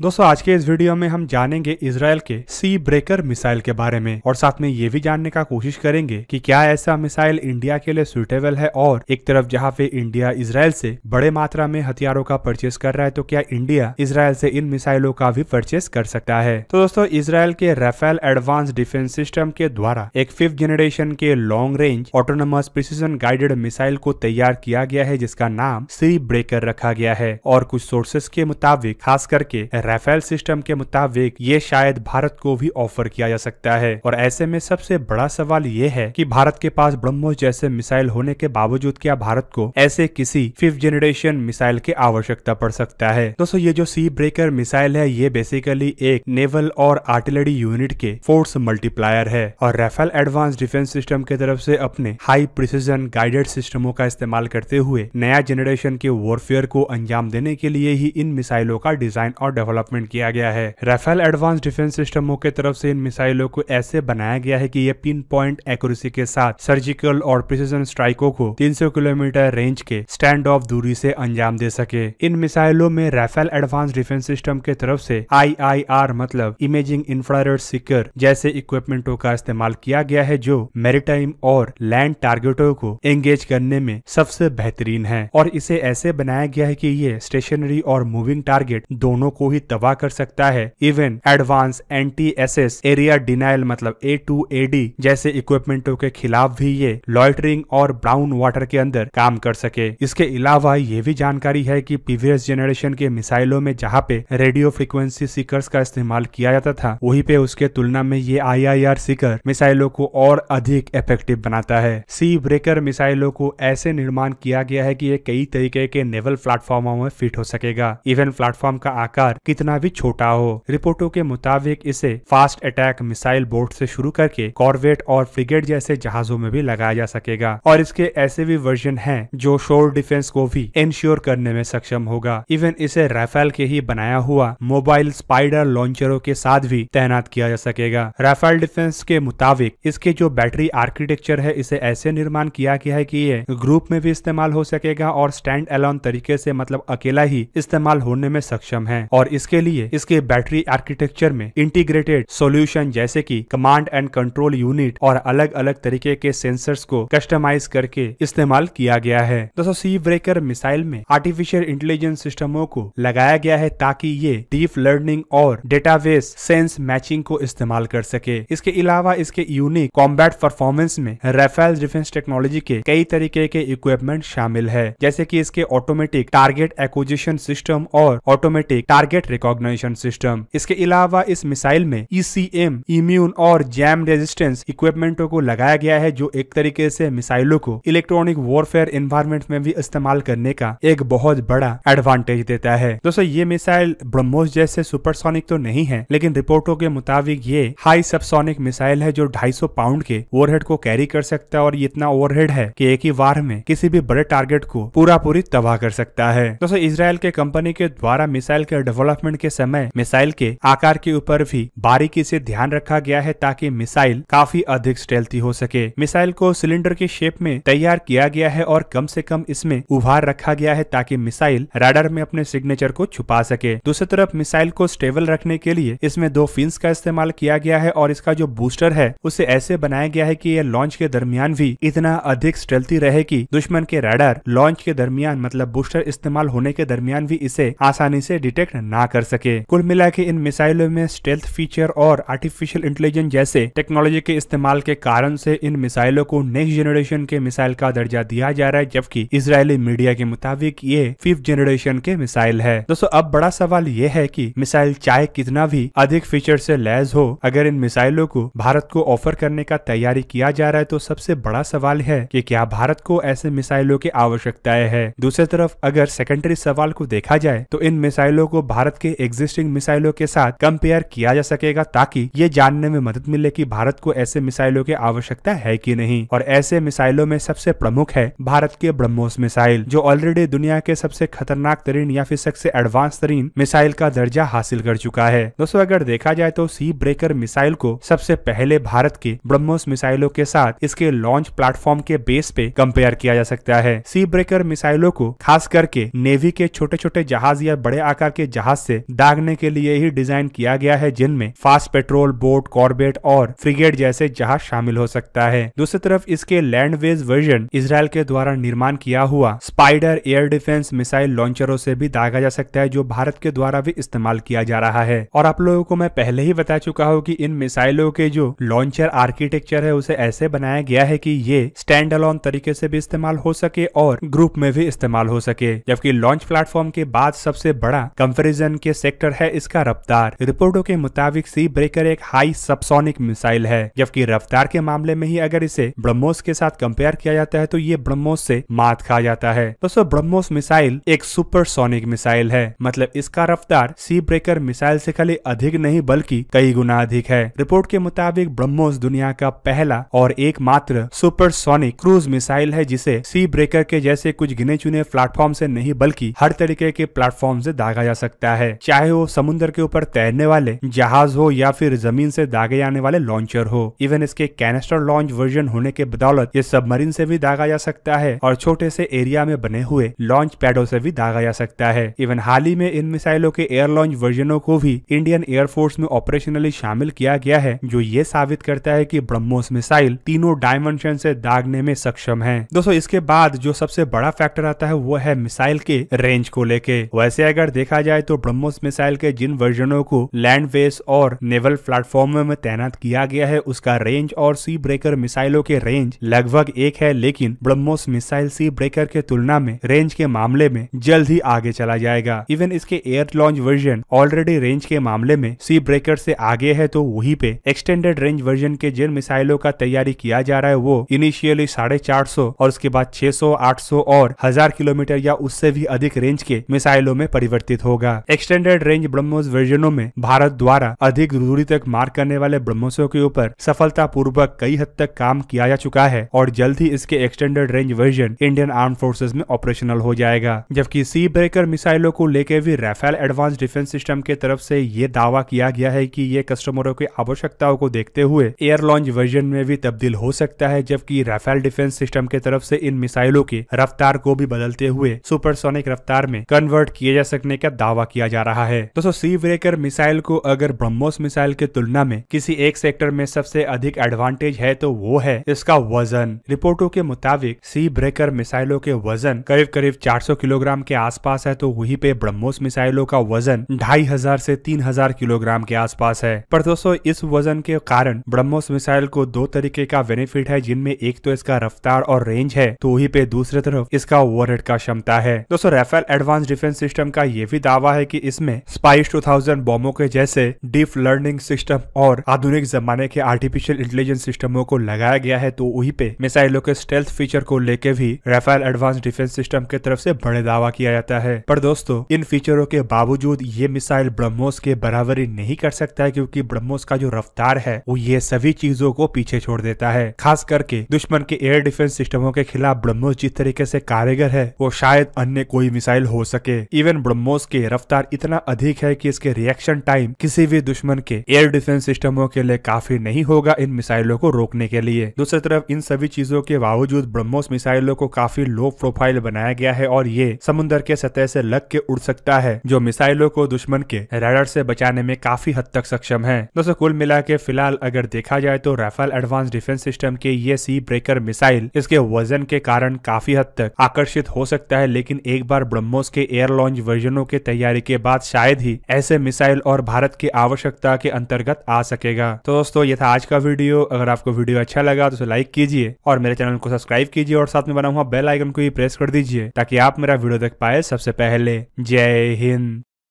दोस्तों आज के इस वीडियो में हम जानेंगे इसराइल के सी ब्रेकर मिसाइल के बारे में और साथ में ये भी जानने का कोशिश करेंगे कि क्या ऐसा मिसाइल इंडिया के लिए सुटेबल है और एक तरफ जहां पे इंडिया इसराइल से बड़े मात्रा में हथियारों का परचेस कर रहा है तो क्या इंडिया इसराइल से इन मिसाइलों का भी परचेस कर सकता है तो दोस्तों इसराइल के राफेल एडवांस डिफेंस सिस्टम के द्वारा एक फिफ्थ जनरेशन के long range autonomous precision guided missile को तैयार किया गया है जिसका नाम सी ब्रेकर रखा गया है और कुछ सोर्सेस के मुताबिक खास करके राफेल सिस्टम के मुताबिक ये शायद भारत को भी ऑफर किया जा सकता है और ऐसे में सबसे बड़ा सवाल ये है कि भारत के पास ब्रह्मोस जैसे मिसाइल होने के बावजूद क्या भारत को ऐसे किसी फिफ्थ जनरेशन मिसाइल की आवश्यकता पड़ सकता है दोस्तों ये जो सी ब्रेकर मिसाइल है ये बेसिकली एक नेवल और आर्टिलरी यूनिट के फोर्स मल्टीप्लायर है और राफेल एडवांस डिफेंस सिस्टम की तरफ से अपने हाई प्रिसीजन गाइडेड सिस्टमों का इस्तेमाल करते हुए नया जनरेशन के वॉरफेयर को अंजाम देने के लिए ही इन मिसाइलों का डिजाइन और डेवलप डेवलपमेंट किया गया है राफेल एडवांस डिफेंस सिस्टमों के तरफ से इन मिसाइलों को ऐसे बनाया गया है कि ये पिन पॉइंट एक्यूरेसी के साथ सर्जिकल और प्रिसीजन स्ट्राइकों को 300 किलोमीटर रेंज के स्टैंड ऑफ दूरी से अंजाम दे सके इन मिसाइलों में राफेल एडवांस डिफेंस सिस्टम के तरफ से आई मतलब इमेजिंग इंफ्रारेड सिकर जैसे इक्विपमेंटों का इस्तेमाल किया गया है जो मेरीटाइम और लैंड टारगेटों को एंगेज करने में सबसे बेहतरीन है और इसे ऐसे बनाया गया है की ये स्टेशनरी और मूविंग टारगेट दोनों को ही तबाह कर सकता है even advance anti access area denial मतलब ए टू जैसे इक्विपमेंटों के खिलाफ भी ये लॉयटरिंग और ब्राउन वाटर के अंदर काम कर सके इसके अलावा ये भी जानकारी है की प्रीवियस जेनरेशन के मिसाइलों में जहाँ पे रेडियो फ्रिक्वेंसी सीकर का इस्तेमाल किया जाता था वही पे उसके तुलना में ये आर सीकर मिसाइलों को और अधिक इफेक्टिव बनाता है सी ब्रेकर मिसाइलों को ऐसे निर्माण किया गया है कि ये कई तरीके के नेवल प्लेटफॉर्मों में फिट हो सकेगा इवन प्लेटफॉर्म का आकार कितना भी छोटा हो रिपोर्टों के मुताबिक इसे फास्ट अटैक मिसाइल बोट से शुरू करके कॉर्वेट और फ्रिगेट जैसे जहाजों में भी लगाया जा सकेगा और इसके ऐसे भी वर्जन हैं जो शोर डिफेंस को भी इंश्योर करने में सक्षम होगा इवन इसे राफेल के ही बनाया हुआ मोबाइल स्पाइडर लॉन्चरों के साथ भी तैनात किया जा सकेगा राफेल डिफेंस के मुताबिक इसके जो बैटरी आर्किटेक्चर है इसे ऐसे निर्माण किया गया है कि ये ग्रुप में भी इस्तेमाल हो सकेगा और स्टैंड अलोन तरीके से मतलब अकेला ही इस्तेमाल होने में सक्षम है और इस इसके लिए इसके बैटरी आर्किटेक्चर में इंटीग्रेटेड सॉल्यूशन जैसे कि कमांड एंड कंट्रोल यूनिट और अलग अलग तरीके के सेंसर्स को कस्टमाइज करके इस्तेमाल किया गया है दोस्तों सी ब्रेकर मिसाइल में आर्टिफिशियल इंटेलिजेंस सिस्टमों को लगाया गया है ताकि ये डीप लर्निंग और डेटाबेस सेंस मैचिंग को इस्तेमाल कर सके इसके अलावा इसके यूनिक कॉम्बैट परफॉर्मेंस में रेफेल डिफेंस टेक्नोलॉजी के कई तरीके के इक्विपमेंट शामिल है जैसे की इसके ऑटोमेटिक टारगेट एक्विजिशन सिस्टम और ऑटोमेटिक टारगेट रिकॉग्निशन सिस्टम इसके अलावा इस मिसाइल में ईसीएम e इम्यून और जैम रेजिस्टेंस इक्विपमेंटों को लगाया गया है जो एक तरीके से मिसाइलों को इलेक्ट्रॉनिक वॉरफेयर इन्वायरमेंट में भी इस्तेमाल करने का एक बहुत बड़ा एडवांटेज देता है दोस्तों ये मिसाइल ब्रह्मोस जैसे सुपरसोनिक तो नहीं है लेकिन रिपोर्टों के मुताबिक ये हाई सबसोनिक मिसाइल है जो 250 पाउंड के ओवरहेड को कैरी कर सकता है और ये इतना ओवरहेड है कि एक ही वार में किसी भी बड़े टारगेट को पूरा पूरी तबाह कर सकता है दोस्तों इसराइल के कंपनी के द्वारा मिसाइल के डेवलप डेवलपमेंट के समय मिसाइल के आकार के ऊपर भी बारीकी से ध्यान रखा गया है ताकि मिसाइल काफी अधिक स्टेल्थी हो सके मिसाइल को सिलेंडर के शेप में तैयार किया गया है और कम से कम इसमें उभार रखा गया है ताकि मिसाइल राडर में अपने सिग्नेचर को छुपा सके दूसरी तरफ मिसाइल को स्टेबल रखने के लिए इसमें दो फिन्स का इस्तेमाल किया गया है और इसका जो बूस्टर है उसे ऐसे बनाया गया है की यह लॉन्च के दरमियान भी इतना अधिक स्टेल्थी रहे की दुश्मन के राडर लॉन्च के दरमियान मतलब बूस्टर इस्तेमाल होने के दरमियान भी इसे आसानी से डिटेक्ट न ना कर सके कुल मिला के इन मिसाइलों में स्टेल्थ फीचर और आर्टिफिशियल इंटेलिजेंस जैसे टेक्नोलॉजी के इस्तेमाल के कारण से इन मिसाइलों को नेक्स्ट जनरेशन के मिसाइल का दर्जा दिया जा रहा है जबकि इसराइली मीडिया के मुताबिक ये फिफ्थ जनरेशन के मिसाइल है दोस्तों अब बड़ा सवाल ये है कि मिसाइल चाहे कितना भी अधिक फीचर से लैस हो अगर इन मिसाइलों को भारत को ऑफर करने का तैयारी किया जा रहा है तो सबसे बड़ा सवाल है कि क्या भारत को ऐसे मिसाइलों की आवश्यकता है दूसरी तरफ अगर सेकेंडरी सवाल को देखा जाए तो इन मिसाइलों को भारत भारत के एग्जिस्टिंग मिसाइलों के साथ कंपेयर किया जा सकेगा ताकि ये जानने में मदद मिले की भारत को ऐसे मिसाइलों की आवश्यकता है की नहीं और ऐसे मिसाइलों में सबसे प्रमुख है भारत के ब्रह्मोस मिसाइल जो ऑलरेडी दुनिया के सबसे खतरनाक तरीन या फिर सबसे एडवांस तरीन मिसाइल का दर्जा हासिल कर चुका है दोस्तों अगर देखा जाए तो सी ब्रेकर मिसाइल को सबसे पहले भारत के ब्रह्मोस मिसाइलों के साथ इसके लॉन्च प्लेटफॉर्म के बेस पे कंपेयर किया जा सकता है सी ब्रेकर मिसाइलों को खास करके नेवी के छोटे छोटे जहाज या बड़े आकार के जहाज से दागने के लिए ही डिजाइन किया गया है जिनमें फास्ट पेट्रोल बोट कॉर्बेट और फ्रिगेट जैसे जहाज शामिल हो सकता है दूसरी तरफ इसके लैंड वेज वर्जन इसराइल के द्वारा निर्माण किया हुआ स्पाइडर एयर डिफेंस मिसाइल लॉन्चरों से भी दागा जा सकता है जो भारत के द्वारा भी इस्तेमाल किया जा रहा है और आप लोगों को मैं पहले ही बता चुका हूँ की इन मिसाइलों के जो लॉन्चर आर्किटेक्चर है उसे ऐसे बनाया गया है की ये स्टैंड अलॉन तरीके से भी इस्तेमाल हो सके और ग्रुप में भी इस्तेमाल हो सके जबकि लॉन्च प्लेटफॉर्म के बाद सबसे बड़ा कंपेरिजन टन के सेक्टर है इसका रफ्तार रिपोर्टों के मुताबिक सी ब्रेकर एक हाई सबसोनिक मिसाइल है जबकि रफ्तार के मामले में ही अगर इसे ब्रह्मोस के साथ कंपेयर किया जाता है तो ये ब्रह्मोस से मात खा जाता है दोस्तों ब्रह्मोस मिसाइल एक सुपरसोनिक मिसाइल है मतलब इसका रफ्तार सी ब्रेकर मिसाइल से खाली अधिक नहीं बल्कि कई गुना अधिक है रिपोर्ट के मुताबिक ब्रह्मोस दुनिया का पहला और एकमात्र सुपरसोनिक क्रूज मिसाइल है जिसे सी ब्रेकर के जैसे कुछ गिने चुने प्लेटफॉर्म से नहीं बल्कि हर तरीके के प्लेटफॉर्म से दागा जा सकता है है चाहे वो समुन्द्र के ऊपर तैरने वाले जहाज हो या फिर जमीन से दागे जाने वाले लॉन्चर हो इवन इसके कैनेस्टर लॉन्च वर्जन होने के बदौलत ये सबमरीन से भी दागा जा सकता है और छोटे से एरिया में बने हुए लॉन्च पैडो से भी दागा जा सकता है इवन हाल ही में इन मिसाइलों के एयर लॉन्च वर्जनों को भी इंडियन एयरफोर्स में ऑपरेशनली शामिल किया गया है जो ये साबित करता है की ब्रह्मोस मिसाइल तीनों डायमेंशन से दागने में सक्षम है दोस्तों इसके बाद जो सबसे बड़ा फैक्टर आता है वो है मिसाइल के रेंज को लेके वैसे अगर देखा जाए तो ब्रह्मोस मिसाइल के जिन वर्जनों को लैंड बेस और नेवल प्लेटफॉर्म में तैनात किया गया है उसका रेंज और सी ब्रेकर मिसाइलों के रेंज लगभग एक है लेकिन ब्रह्मोस मिसाइल सी ब्रेकर के तुलना में रेंज के मामले में जल्द ही आगे चला जाएगा इवन इसके air launch version already range के मामले में सी ब्रेकर से आगे है तो वही पे एक्सटेंडेड रेंज वर्जन के जिन मिसाइलों का तैयारी किया जा रहा है वो इनिशियली साढ़े चार सौ और उसके बाद छह सौ आठ सौ और हजार किलोमीटर या उससे भी अधिक रेंज के मिसाइलों में परिवर्तित होगा एक्सटेंडेड रेंज ब्रह्मोस वर्जनों में भारत द्वारा अधिक दूरी तक मार करने वाले ब्रह्मोसों के ऊपर सफलतापूर्वक कई हद तक काम किया जा चुका है और जल्द ही इसके extended range version Indian arm forces में ऑपरेशनल हो जाएगा जबकि सी ब्रेकर मिसाइलों को लेकर भी राफेल एडवांस डिफेंस सिस्टम के तरफ से ये दावा किया गया है कि ये कस्टमरों की आवश्यकताओं को देखते हुए एयर लॉन्च वर्जन में भी तब्दील हो सकता है जबकि राफेल डिफेंस सिस्टम के तरफ से इन मिसाइलों की रफ्तार को भी बदलते हुए सुपरसोनिक रफ्तार में कन्वर्ट किए जा सकने का दावा किया जा रहा है दोस्तों सी ब्रेकर मिसाइल को अगर ब्रह्मोस मिसाइल की तुलना में किसी एक सेक्टर में सबसे अधिक एडवांटेज है तो वो है इसका वजन रिपोर्टों के मुताबिक सी ब्रेकर मिसाइलों के वजन करीब करीब 400 किलोग्राम के आसपास है तो वहीं पे ब्रह्मोस मिसाइलों का वजन ढाई हजार ऐसी तीन हजार किलोग्राम के आसपास है पर दोस्तों इस वजन के कारण ब्रह्मोस मिसाइल को दो तरीके का बेनिफिट है जिनमें एक तो इसका रफ्तार और रेंज है तो वहीं पे दूसरे तरफ इसका ओवरहेड का क्षमता है दोस्तों रेफेल एडवांस डिफेंस सिस्टम का ये भी दावा है कि इसमें स्पाइस 2000 बॉम्बों के जैसे डीप लर्निंग सिस्टम और आधुनिक जमाने के आर्टिफिशियल इंटेलिजेंस सिस्टमों को लगाया गया है तो वहीं पे मिसाइलों के स्टेल्थ फीचर को लेके भी राफेल एडवांस डिफेंस सिस्टम के तरफ से बड़े दावा किया जाता है पर दोस्तों इन फीचरों के बावजूद ये मिसाइल ब्रह्मोस के बराबरी नहीं कर सकता है क्योंकि ब्रह्मोस का जो रफ्तार है वो ये सभी चीजों को पीछे छोड़ देता है खास करके दुश्मन के एयर डिफेंस सिस्टमों के खिलाफ ब्रह्मोस जिस तरीके से कारगर है वो शायद अन्य कोई मिसाइल हो सके इवन ब्रह्मोस के रफ्तार हथियार इतना अधिक है कि इसके रिएक्शन टाइम किसी भी दुश्मन के एयर डिफेंस सिस्टमों के लिए काफी नहीं होगा इन मिसाइलों को रोकने के लिए दूसरी तरफ इन सभी चीजों के बावजूद ब्रह्मोस मिसाइलों को काफी लो प्रोफाइल बनाया गया है और ये समुन्द्र के सतह से लग के उड़ सकता है जो मिसाइलों को दुश्मन के रेडर से बचाने में काफी हद तक सक्षम है दोस्तों कुल मिला के फिलहाल अगर देखा जाए तो राफेल एडवांस डिफेंस सिस्टम के ये सी ब्रेकर मिसाइल इसके वजन के कारण काफी हद तक आकर्षित हो सकता है लेकिन एक बार ब्रह्मोस के एयर लॉन्च वर्जनों के तैयारी के के बाद शायद ही ऐसे मिसाइल और भारत की आवश्यकता के अंतर्गत आ सकेगा तो दोस्तों ये था आज का वीडियो अगर आपको वीडियो अच्छा लगा तो लाइक कीजिए और मेरे चैनल को सब्सक्राइब कीजिए और साथ में बना हुआ बेल आइकन को भी प्रेस कर दीजिए ताकि आप मेरा वीडियो देख पाए सबसे पहले जय हिंद